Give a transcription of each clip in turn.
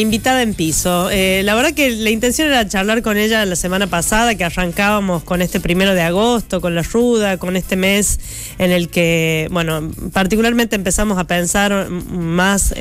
Invitada en piso. Eh, la verdad que la intención era charlar con ella la semana pasada, que arrancábamos con este primero de agosto, con la ruda, con este mes en el que, bueno, particularmente empezamos a pensar más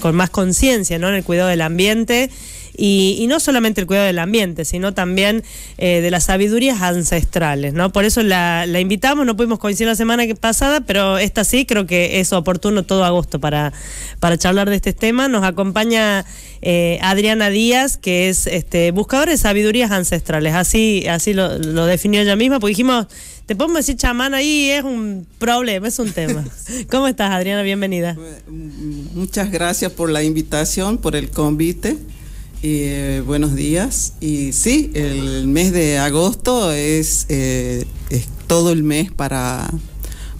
con más conciencia, ¿no? En el cuidado del ambiente y, no solamente el cuidado del ambiente, sino también eh, de las sabidurías ancestrales, ¿no? Por eso la, invitamos, no pudimos coincidir la semana pasada, pero esta sí, creo que es oportuno todo agosto para, para charlar de este tema. Nos acompaña eh, Adriana Díaz, que es este, buscadora de sabidurías ancestrales, así, así lo, lo definió ella misma, porque dijimos, te podemos decir chamán ahí, es un problema, es un tema. ¿Cómo estás, Adriana? Bienvenida. Muchas gracias por la invitación, por el convite. Eh, buenos días. Y sí, el mes de agosto eh, es, todo el mes para,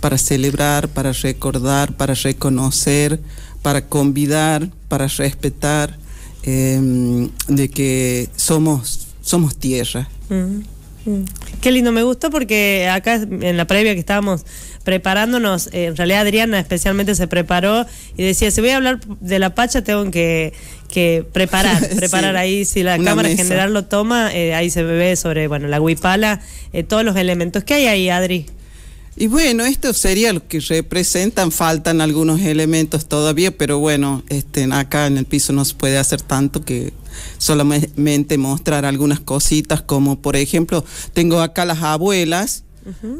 para celebrar, para recordar, para reconocer, para convidar, para respetar em, de que somos, somos tierra. Mm, mm. Qué lindo, me gusta porque acá en la previa que estábamos preparándonos, eh, en realidad Adriana especialmente se preparó y decía, si voy a hablar de la Pacha tengo que, preparar, preparar ahí, si la Cámara General lo toma, eh, ahí se ve sobre, bueno, la huipala, eh, todos los elementos. ¿qué hay ahí, Adri? Y bueno, esto sería lo que representan, faltan algunos elementos todavía, pero bueno, este, acá en el piso no se puede hacer tanto que solamente mostrar algunas cositas, como por ejemplo, tengo acá las abuelas,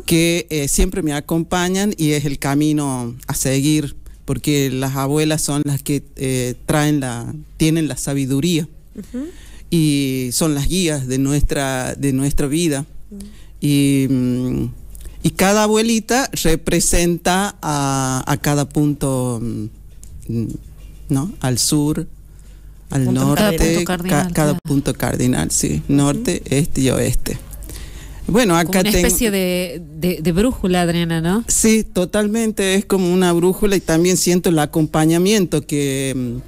que eh, siempre me acompañan y es el camino a seguir, porque las abuelas son las que eh, traen la, tienen la sabiduría y son las guías de nuestra, de nuestra vida. y, mm, cada abuelita representa a, cada punto, mm, ¿no? Al sur, al norte, cada punto cardinal, punto cardinal sí, norte, este y oeste. Bueno, acá como una especie de, de, brújula, Adriana, ¿no? Sí, totalmente, es como una brújula y también siento el acompañamiento que mm,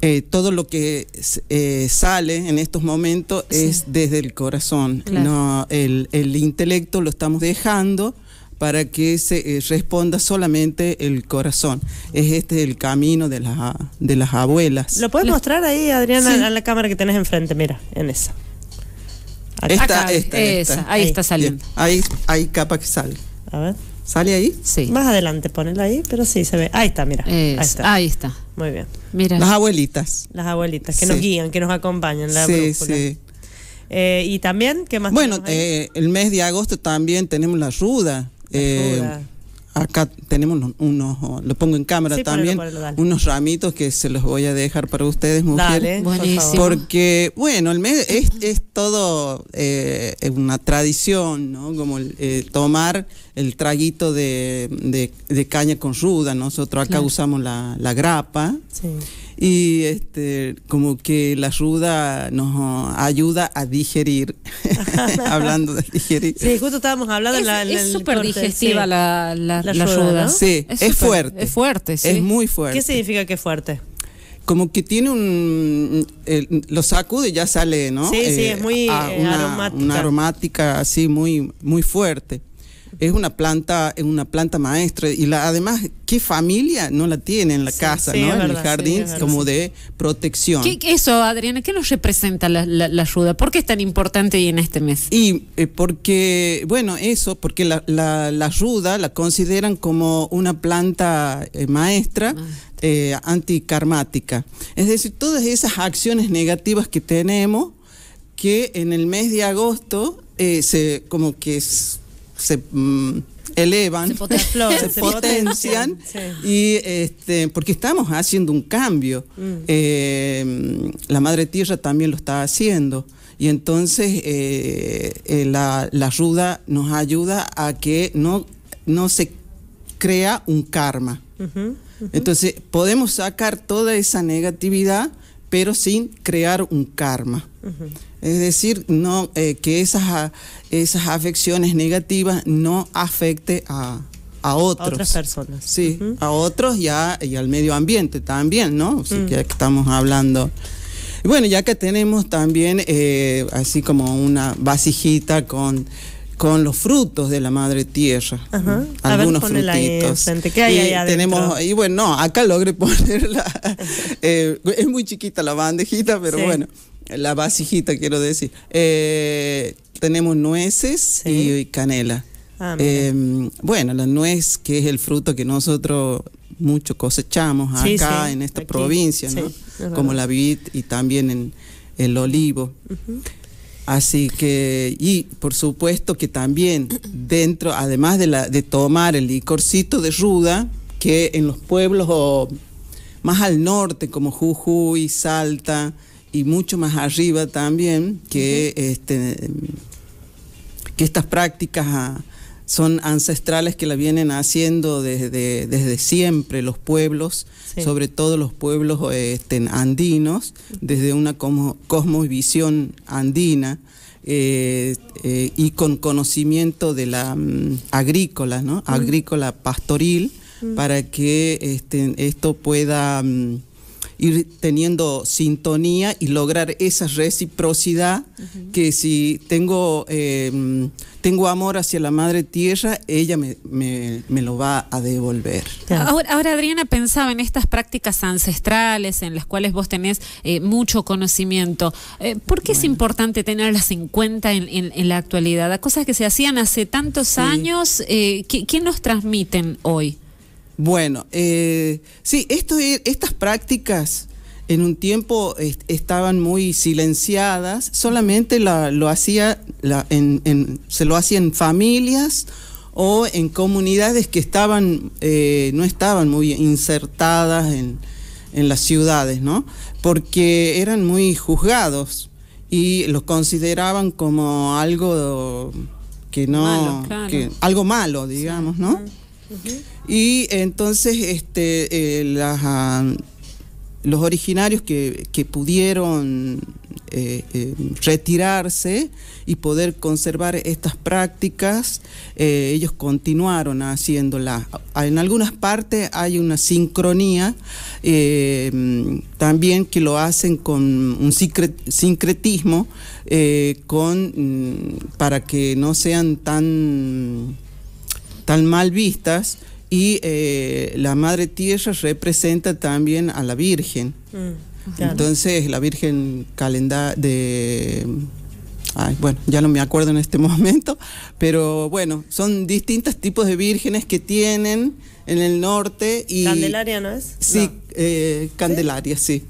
eh, todo lo que eh, sale en estos momentos es desde el corazón. No, el, el, intelecto lo estamos dejando para que se eh, responda solamente el corazón. Es este el camino de, la, de las abuelas. ¿Lo puedes mostrar ahí, Adriana, en a la cámara que tenés enfrente? Mira, en esa. Esta, Ahí, está saliendo. Ahí hay capa que sale. ¿Sale ahí? Sí. Más adelante, ponela ahí, pero sí se ve. Ahí está, mira. ahí está. Ahí está. Muy bien. Mira. Las abuelitas. Las abuelitas, que nos guían, que nos acompañan. La sí, sí. Eh, y también, ¿qué más? Bueno, eh, el mes de agosto también tenemos la ruda. La eh, Acá tenemos unos, lo pongo en cámara también, unos ramitos que se los voy a dejar para ustedes, mujeres. porque, bueno, el es, todo eh, una tradición, ¿no? Como eh, tomar el traguito de, caña con ruda. Nosotros acá usamos la, la grapa. Sí y este como que la ruda nos ayuda a digerir hablando de digerir sí justo estábamos hablando es, la, súper digestiva la, la, ruda, sí es, fuerte es fuerte sí. es muy fuerte qué significa que es fuerte como que tiene un lo sacude y ya sale no sí sí es eh, muy aromática una aromática así muy muy fuerte es una planta, una planta maestra y la, además, ¿qué familia no la tiene en la casa, ¿no? en el jardín como de protección? ¿Qué, eso, Adriana, ¿qué nos representa la, la, ayuda? ¿Por qué es tan importante y en este mes? Y eh, porque, bueno, eso, porque la, la, ayuda la consideran como una planta eh, maestra. Eh, anticarmática. Es decir, todas esas acciones negativas que tenemos, que en el mes de agosto eh, se, como que es, se mm, elevan, se, potencian, y este, porque estamos haciendo un cambio. Mm. Eh, la madre tierra también lo está haciendo. Y entonces eh, eh, la, ruda nos ayuda a que no, no se crea un karma. Entonces podemos sacar toda esa negatividad pero sin crear un karma. Es decir, no, eh, que esas, esas afecciones negativas no afecten a, otros. A otras personas. Sí, a otros y, al medio ambiente también, ¿no? Así que estamos hablando. bueno, ya que tenemos también eh, así como una vasijita con con los frutos de la madre tierra. Algunos frutitos. ¿Qué hay y tenemos, y bueno, acá logré ponerla. Eh, es muy chiquita la bandejita, pero bueno, la vasijita quiero decir. Eh, tenemos nueces y, canela. Ah, em, bueno, la nuez, que es el fruto que nosotros mucho cosechamos acá en esta provincia, ¿no? Como la vid y también en el olivo. Así que, y por supuesto que también dentro, además de, la, de tomar el licorcito de ruda, que en los pueblos oh, más al norte como Jujuy, Salta y mucho más arriba también, que, este, que estas prácticas... Ah, son ancestrales que la vienen haciendo desde, desde siempre los pueblos, sobre todo los pueblos este, andinos, desde una cosmovisión andina eh, eh, y con conocimiento de la mm, agrícola, ¿no? Mm. agrícola pastoril, mm. para que este, esto pueda ir teniendo sintonía y lograr esa reciprocidad que si tengo, em, tengo amor hacia la madre tierra, ella me, me, lo va a devolver. Ahora, Adriana pensaba en estas prácticas ancestrales en las cuales vos tenés eh, mucho conocimiento. Eh, ¿Por qué es importante tenerlas en cuenta en, la actualidad? Cosas que se hacían hace tantos años, eh, ¿qué nos transmiten hoy? Bueno, eh, sí, esto, e, estas prácticas en un tiempo estaban muy silenciadas, solamente lo hacía se lo hacía en familias o en comunidades que estaban eh, no estaban muy insertadas en, las ciudades, ¿no? Porque eran muy juzgados y los consideraban como algo que no algo malo, digamos, ¿no? Y entonces este, eh, ah, los originarios que, pudieron eh, eh, retirarse y poder conservar estas prácticas, ellos continuaron haciéndolas. En algunas partes hay una sincronía también que lo hacen con un sincretismo con, mm, para que no sean tan tan mal vistas y eh, la Madre Tierra representa también a la Virgen. Mm, entonces, la Virgen calendar de... Ay, bueno, ya no me acuerdo en este momento, pero bueno, son distintos tipos de vírgenes que tienen en el norte y... Candelaria, ¿no es? Sí, eh, Candelaria, sí.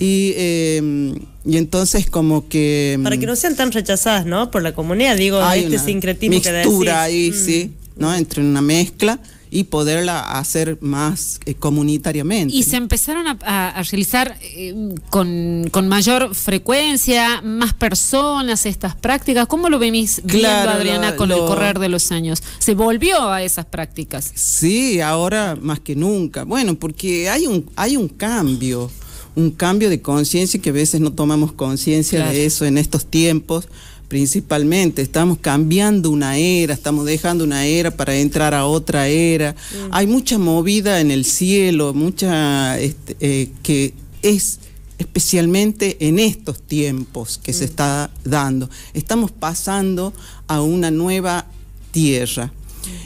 Y, em, y, entonces como que... Para que no sean tan rechazadas, ¿no? Por la comunidad, digo, hay este sincretismo que decís. ahí, mm. sí. ¿no? Entre una mezcla y poderla hacer más eh, comunitariamente. Y se empezaron a, realizar eh, con, mayor frecuencia, más personas estas prácticas. ¿Cómo lo venís viendo, Adriana, con el correr de los años? ¿Se volvió a esas prácticas? Sí, ahora más que nunca. Bueno, porque hay un, hay un cambio, un cambio de conciencia que a veces no tomamos conciencia de eso en estos tiempos principalmente. Estamos cambiando una era, estamos dejando una era para entrar a otra era. Mm. Hay mucha movida en el cielo, mucha este, eh, que es especialmente en estos tiempos que se mm. está dando. Estamos pasando a una nueva tierra. Mm.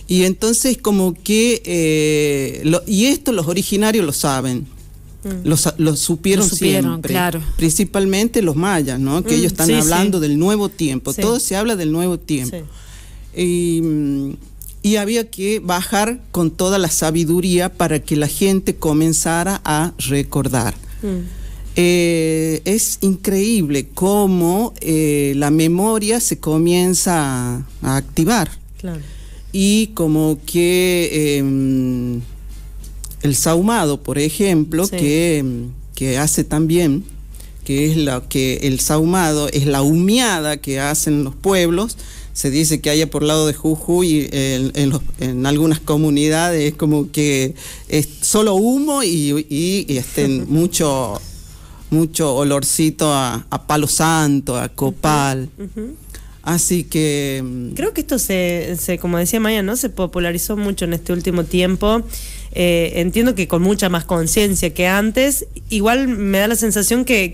Y entonces como que, eh, y esto los originarios lo saben, Mm. los supieron supieron siempre, principalmente los mayas, ¿no? que mm, ellos están hablando del nuevo tiempo, todo se habla del nuevo tiempo. Y, había que bajar con toda la sabiduría para que la gente comenzara a recordar. Mm. Eh, es increíble cómo eh, la memoria se comienza a, activar. Y como que eh, el saumado, por ejemplo, mm, que, hace también, que es la que el saumado es la humeada que hacen los pueblos. Se dice que haya por lado de Jujuy en, en, algunas comunidades es como que es solo humo y, estén mucho, mucho olorcito a, palo santo, a copal. Así que... Mm, Creo que esto se, se, como decía Maya, ¿no? Se popularizó mucho en este último tiempo. Eh, entiendo que con mucha más conciencia que antes, igual me da la sensación que,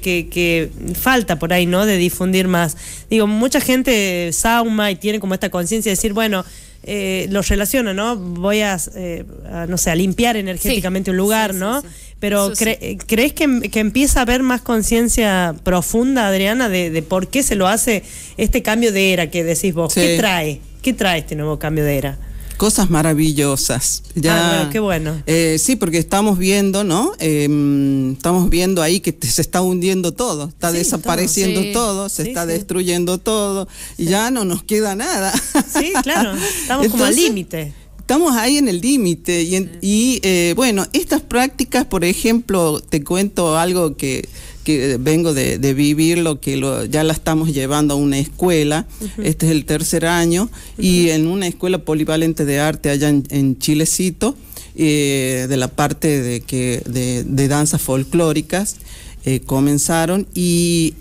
falta por ahí, ¿no? De difundir más. Digo, mucha gente sauma y tiene como esta conciencia de decir, bueno, eh, los relaciona, ¿no? Voy eh, a, no sé, a limpiar energéticamente un lugar, ¿no? Pero ¿crees que, empieza a haber más conciencia profunda, Adriana, de, de, por qué se lo hace este cambio de era que decís vos? ¿Qué trae? ¿Qué trae este nuevo cambio de era? cosas maravillosas. Ya, ah, qué bueno. Eh, sí, porque estamos viendo, ¿no? Em, estamos viendo ahí que se está hundiendo todo, está desapareciendo todo, se está destruyendo todo, y ya no nos queda nada. Sí, claro, estamos como al límite estamos ahí en el límite. Y, eh, bueno, estas prácticas, por ejemplo, te cuento algo que que vengo de, vivir lo que lo, ya la estamos llevando a una escuela, este es el tercer año, y en una escuela polivalente de arte allá en, Chilecito, eh, de la parte de, que, de, danzas folclóricas, eh, comenzaron y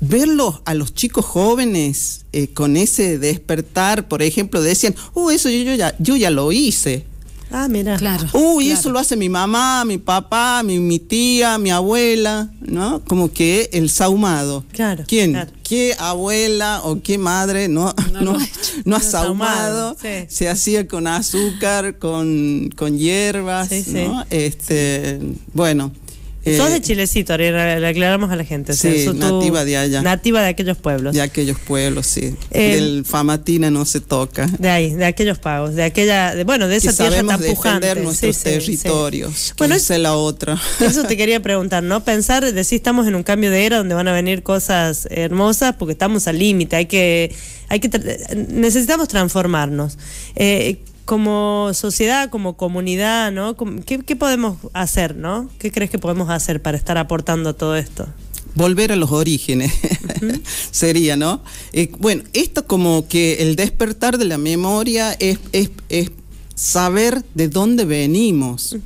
verlos a los chicos jóvenes eh, con ese despertar, por ejemplo, decían, oh, eso yo, yo, ya, yo ya lo hice. Ah, mira. Claro. Uy, eso lo hace mi mamá, mi papá, mi, tía, mi abuela, ¿no? Como que el saumado Claro. ¿Quién? ¿Qué abuela o qué madre no, no, ha saumado Se hacía con azúcar, con, con hierbas, Este, Bueno. Eh, sos de Chilecito, le aclaramos a la gente. Sí, nativa de allá. Nativa de aquellos pueblos. De aquellos pueblos, sí. Eh, El Famatina no se toca. De ahí, de aquellos pagos, de aquella, bueno, de esa tierra tan pujante. nuestros territorios. Sí, bueno, es la otra. Eso te quería preguntar, ¿no? Pensar, decir, estamos en un cambio de era donde van a venir cosas hermosas porque estamos al límite, hay que, hay que, necesitamos transformarnos. Eh, como sociedad, como comunidad, ¿no? ¿Qué, podemos hacer, no? ¿Qué crees que podemos hacer para estar aportando todo esto? Volver a los orígenes sería, ¿no? Eh, bueno, esto como que el despertar de la memoria es, saber de dónde venimos,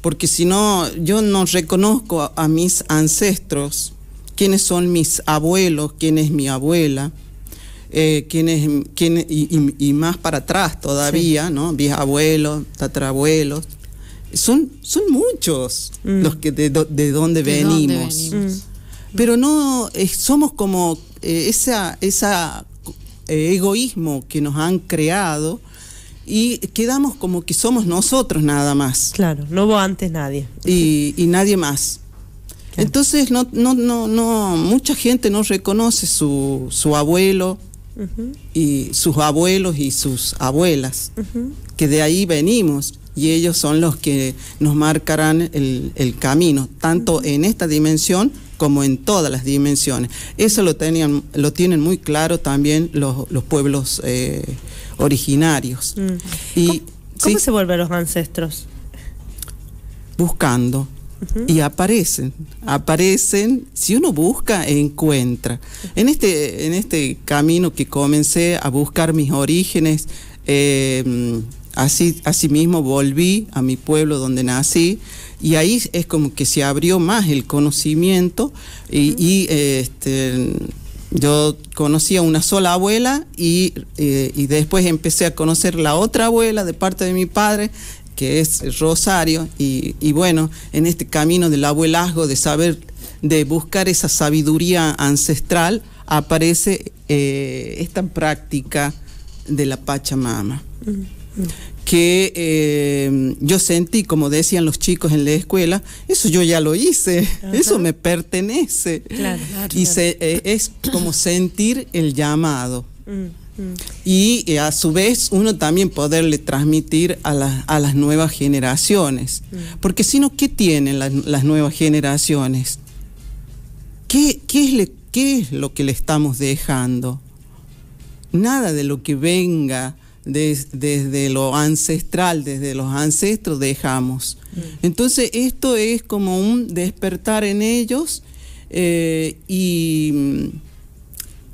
porque si no, yo no reconozco a mis ancestros, quiénes son mis abuelos, quién es mi abuela eh, quienes, y, más para atrás todavía, sí. ¿no? Bisabuelos, tatarabuelos. Son, son muchos mm. los que de, de dónde venimos. Mm. Pero no eh, somos como ese eh, esa, esa egoísmo que nos han creado y quedamos como que somos nosotros nada más. Claro, no hubo antes nadie. Y, nadie más. Entonces, no, no, no, no, mucha gente no reconoce su, su abuelo, y sus abuelos y sus abuelas, que de ahí venimos y ellos son los que nos marcarán el, camino, tanto en esta dimensión como en todas las dimensiones. Eso lo, tenían, lo tienen muy claro también los, pueblos eh, originarios. ¿Cómo, mm. y, ¿Cómo, se vuelven los ancestros? Buscando, y aparecen, aparecen, si uno busca, encuentra. En este, en este camino que comencé a buscar mis orígenes, eh, así, mismo volví a mi pueblo donde nací y ahí es como que se abrió más el conocimiento y, y este, yo conocía una sola abuela y, eh, y, después empecé a conocer la otra abuela de parte de mi padre que es Rosario, y, bueno, en este camino del abuelazgo, de saber, de buscar esa sabiduría ancestral, aparece eh, esta práctica de la Pachamama. Que eh, yo sentí, como decían los chicos en la escuela, eso yo ya lo hice, eso me pertenece. y Se, eh, es como sentir el llamado. Mm. Y eh, a su vez uno también poderle transmitir a, a las nuevas generaciones. Mm. Porque si no, ¿qué tienen las nuevas generaciones? ¿Qué, qué, es le, ¿Qué es lo que le estamos dejando? Nada de lo que venga desde lo ancestral, desde los ancestros dejamos. Mm. Entonces esto es como un despertar en ellos eh, y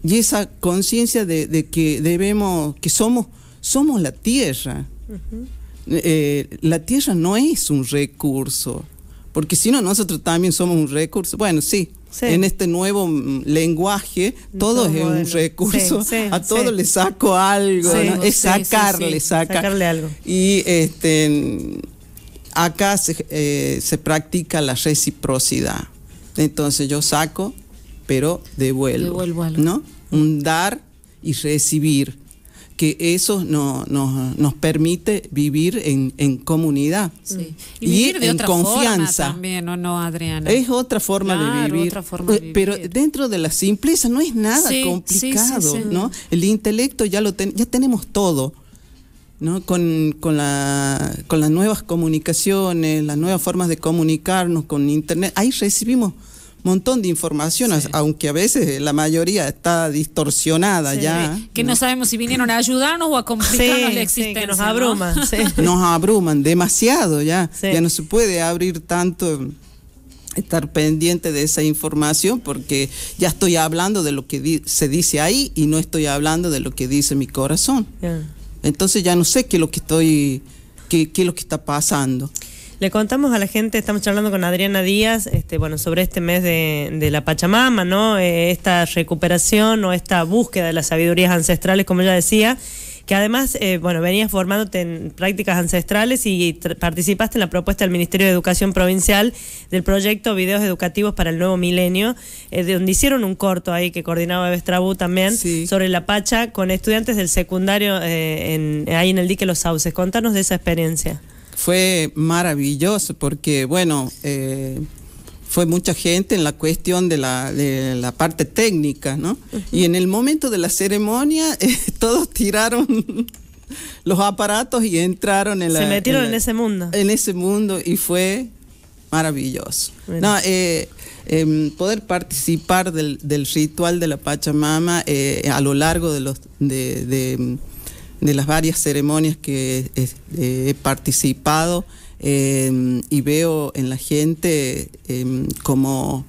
y esa conciencia de, que debemos, que somos, somos la tierra. Eh, la tierra no es un recurso, porque si no, nosotros también somos un recurso. Bueno, sí. En este nuevo mm, lenguaje, todo, es un recurso. a todo le saco algo, es sacarle, sacarle algo. Y este, acá se, eh, se practica la reciprocidad. Entonces yo saco pero devuelvo. ¿No? Un dar y recibir que eso no, nos permite vivir en, en comunidad y, vivir de en otra confianza. Forma también, no, Adriana? Es otra forma, de vivir, eh, Pero dentro de la simpleza no es nada complicado, ¿no? El intelecto ya lo ya tenemos todo. ¿no? Con, con, con las nuevas comunicaciones, las nuevas formas de comunicarnos con Internet, ahí recibimos montón de información, aunque a veces la mayoría está distorsionada ya. Que ¿no? sabemos si vinieron a ayudarnos o a complicarnos sí, la existencia. nos abruman. Nos abruman demasiado ya. Ya no se puede abrir tanto estar pendiente de esa información porque ya estoy hablando de lo que se dice ahí y no estoy hablando de lo que dice mi corazón. Entonces ya no sé qué es lo que estoy, qué es lo que está pasando. Le contamos a la gente, estamos hablando con Adriana Díaz, este, bueno, sobre este mes de, la Pachamama, ¿no? Eh, esta recuperación o esta búsqueda de las sabidurías ancestrales, como ella decía, que además, eh, bueno, venías formándote en prácticas ancestrales y participaste en la propuesta del Ministerio de Educación Provincial del proyecto Videos Educativos para el Nuevo Milenio, eh, donde hicieron un corto ahí que coordinaba Bestrabú también, sobre la Pacha, con estudiantes del secundario en, ahí en el dique Los Sauces. Contanos de esa experiencia fue maravilloso porque, bueno, eh, fue mucha gente en la cuestión de la, de la parte técnica, ¿no? Y en el momento de la ceremonia eh, todos tiraron los aparatos y entraron en la... Se metieron en, ese mundo. En ese mundo y fue maravilloso. Eh, em, poder participar del, del, ritual de la Pachamama a lo largo de los de, de las varias ceremonias que eh, he, participado eh, y veo en la gente eh, como,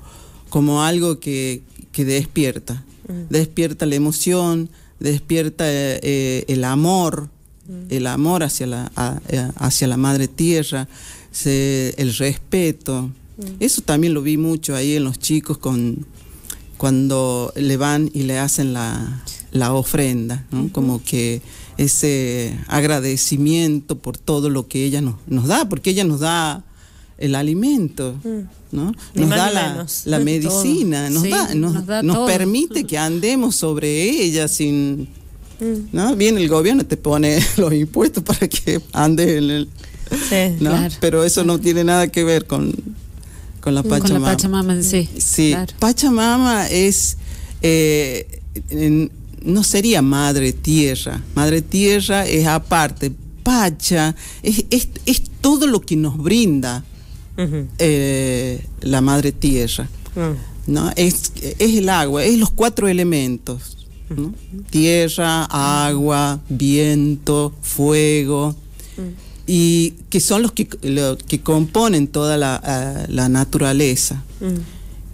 como algo que, despierta. Mm. Despierta la emoción, despierta el amor, mm. el amor hacia la, hacia la madre tierra, el respeto. Mm. Eso también lo vi mucho ahí en los chicos con, cuando le van y le hacen la, ofrenda, como que ese agradecimiento por todo lo que ella nos, da, porque ella nos da el alimento, mm. Nos da la, medicina, nos, da, nos, permite que andemos sobre ella sin... Mm. ¿no? bien el gobierno, te pone los impuestos para que andes en el... Pero eso no tiene nada que ver con, con la Pachamama. Con la Pachamama en sí. Sí, Pachamama es... Eh, en, no sería madre tierra. Madre tierra es aparte. Pacha es, todo lo que nos brinda eh, la madre tierra. Ah. ¿no? Es, el agua, es los cuatro elementos. Tierra, agua, viento, fuego, mm. y que son los que, componen toda la, eh, naturaleza. Mm.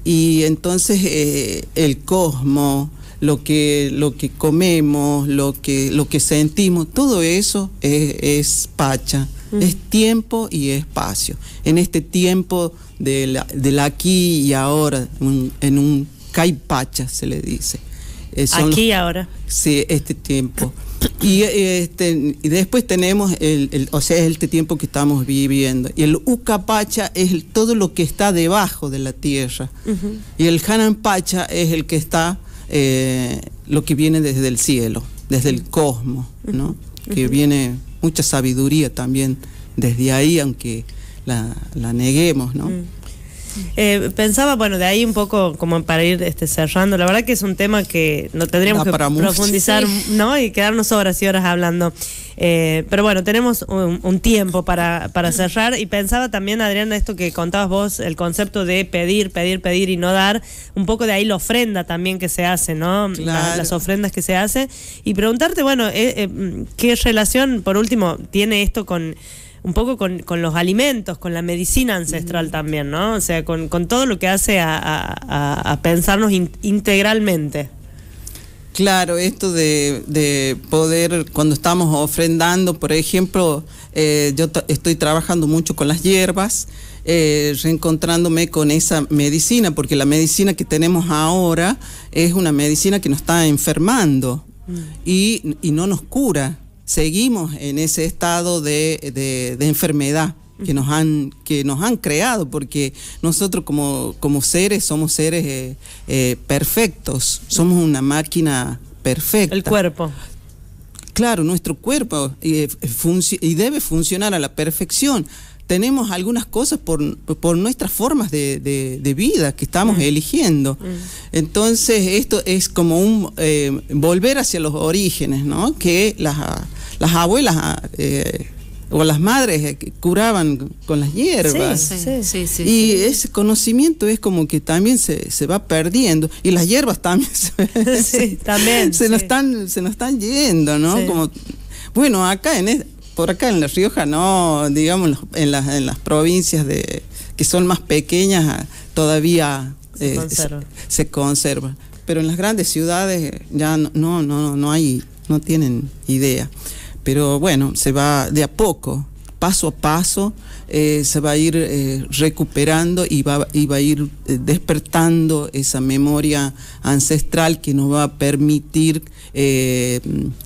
Y entonces eh, el cosmos, lo que, lo que comemos, lo que, lo que sentimos, todo eso es, pacha, es tiempo y espacio. En este tiempo del, del aquí y ahora, en un caipacha se le dice. Eh, aquí y ahora. Sí, este tiempo. Y, este, y después tenemos, el, o sea, es este tiempo que estamos viviendo. Y el pacha es todo lo que está debajo de la tierra. Y el hanan pacha es el que está eh, lo que viene desde el cielo, desde el cosmos, ¿no? que viene mucha sabiduría también desde ahí, aunque la, la neguemos, ¿no? Mm. Eh, pensaba, bueno, de ahí un poco como para ir este, cerrando. La verdad que es un tema que no tendríamos que profundizar, ¿no? Y quedarnos horas y horas hablando. Eh, pero bueno, tenemos un, tiempo para, para, cerrar. Y pensaba también, Adriana, esto que contabas vos, el concepto de pedir, pedir, pedir y no dar. Un poco de ahí la ofrenda también que se hace, ¿no? las ofrendas que se hacen. Y preguntarte, bueno, eh, ¿qué relación, por último, tiene esto con un poco con, con los alimentos, con la medicina ancestral mm. también, ¿no? O sea, con, todo lo que hace a, pensarnos integralmente. Claro, esto de, poder, cuando estamos ofrendando, por ejemplo, eh, yo estoy trabajando mucho con las hierbas, eh, reencontrándome con esa medicina, porque la medicina que tenemos ahora es una medicina que nos está enfermando mm. y, y no nos cura seguimos en ese estado de, enfermedad que nos han que nos han creado porque nosotros como, seres somos seres eh, eh, perfectos somos una máquina perfecta el cuerpo claro nuestro cuerpo eh, y debe funcionar a la perfección tenemos algunas cosas por, por nuestras formas de, de, vida que estamos mm. eligiendo. Mm. Entonces, esto es como un eh, volver hacia los orígenes, ¿no? Que las, las abuelas eh, o las madres eh, curaban con las hierbas. Sí, sí, sí, y ese conocimiento es como que también se, se va perdiendo. Y las hierbas también se, también, se nos, están, se nos están yendo, ¿no? bueno, acá en, por acá en La Rioja, no, digamos, en las, provincias de, que son más pequeñas todavía se, eh, conserva. Pero en las grandes ciudades eh, ya no, no, no, no hay, no tienen idea. Pero bueno, se va de a poco, paso a paso, eh, se va a ir recuperando y va, y va a ir despertando esa memoria ancestral que nos va a permitir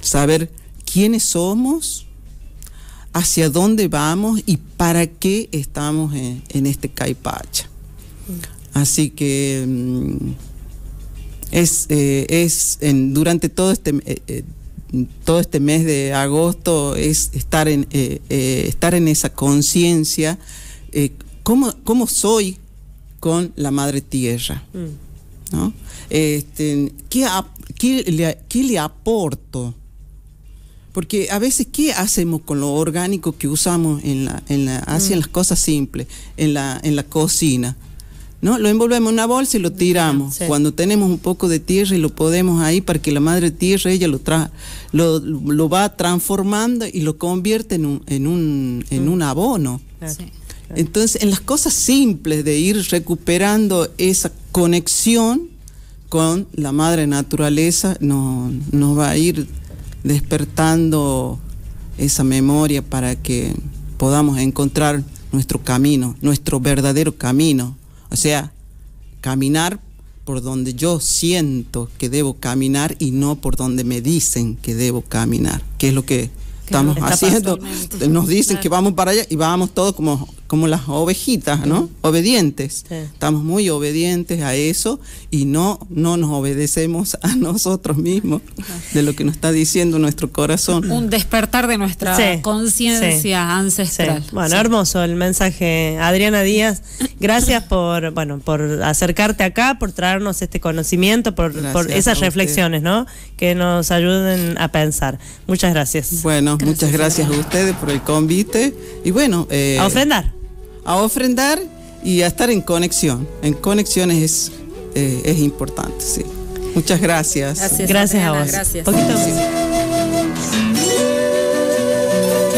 saber quiénes somos, hacia dónde vamos y para qué estamos en, este caipacha. Mm. Así que mm, es, eh, durante todo este, eh, eh, todo este mes de agosto es estar en, estar en esa conciencia, ¿cómo, soy con la madre tierra? Mm. Este, le, ¿Qué le aporto? Porque a veces, ¿qué hacemos con lo orgánico que usamos en la, en mm. las cosas simples, en la, en la cocina? ¿No? Lo envolvemos en una bolsa y lo tiramos. Cuando tenemos un poco de tierra y lo podemos ahí para que la madre tierra, ella lo, tra lo, va transformando y lo convierte en un, en un, mm. abono. Entonces, en las cosas simples de ir recuperando esa conexión con la madre naturaleza, nos va a ir despertando esa memoria para que podamos encontrar nuestro camino, nuestro verdadero camino. O sea, caminar por donde yo siento que debo caminar y no por donde me dicen que debo caminar, que es lo que estamos haciendo. Nos dicen que vamos para allá y vamos todos como como las ovejitas, ¿no? Obedientes. Estamos muy obedientes a eso y no, no nos obedecemos a nosotros mismos de lo que nos está diciendo nuestro corazón. Un despertar de nuestra conciencia ancestral. Bueno, hermoso el mensaje. Adriana Díaz, gracias por, bueno, por acercarte acá, por traernos este conocimiento, por, esas reflexiones, ¿no? Que nos ayuden a pensar. Muchas gracias. Bueno, muchas gracias a ustedes por el convite y bueno... Eh, a ofrendar a ofrendar y a estar en conexión. En conexiones es, eh, es importante, sí. Muchas gracias. Gracias, a vos. Poquito,